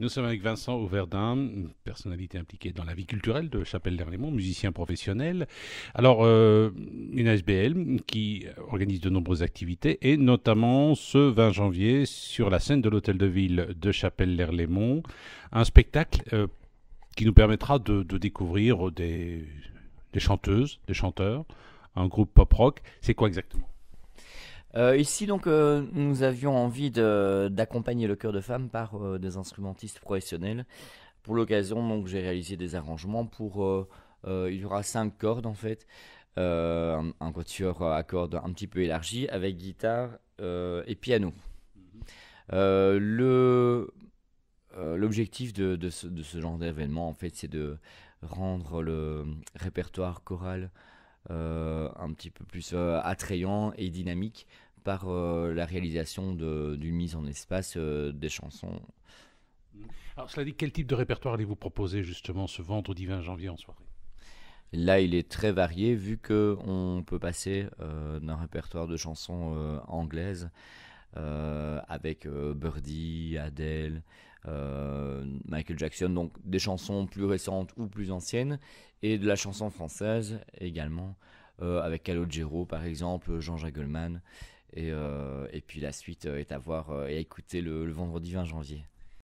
Nous sommes avec Vincent Auverdin, personnalité impliquée dans la vie culturelle de chapelle d'Herlemont, musicien professionnel. Alors, euh, une ASBL qui organise de nombreuses activités et notamment ce 20 janvier sur la scène de l'Hôtel de Ville de Chapelle-Lerlémont, un spectacle euh, qui nous permettra de, découvrir des chanteuses, des chanteurs, un groupe pop-rock. C'est quoi exactement euh, ici, donc, euh, nous avions envie d'accompagner le chœur de femmes par euh, des instrumentistes professionnels. Pour l'occasion, donc, j'ai réalisé des arrangements pour. il y aura cinq cordes en fait, un, un, à cordes un petit peu élargi avec guitare et piano. le l'objectif de, de, de, ce genre d'événement en fait, c'est de rendre le répertoire choral euh, un petit peu plus euh, attrayant et dynamique par euh, la réalisation d'une mise en espace des chansons. Mm. Alors cela dit, quel type de répertoire allez-vous proposer justement ce vendredi 20 janvier en soirée Là, il est très varié vu qu'on peut passer d'un répertoire de chansons anglaises avec Birdie, Adele, euh, Michael Jackson, donc des chansons plus récentes ou plus anciennes, et de la chanson française également, euh, avec Calogero par exemple, Jean-Jacques Goldman, euh, et, puis la suite est à voir et à écouter le, le vendredi 20 janvier.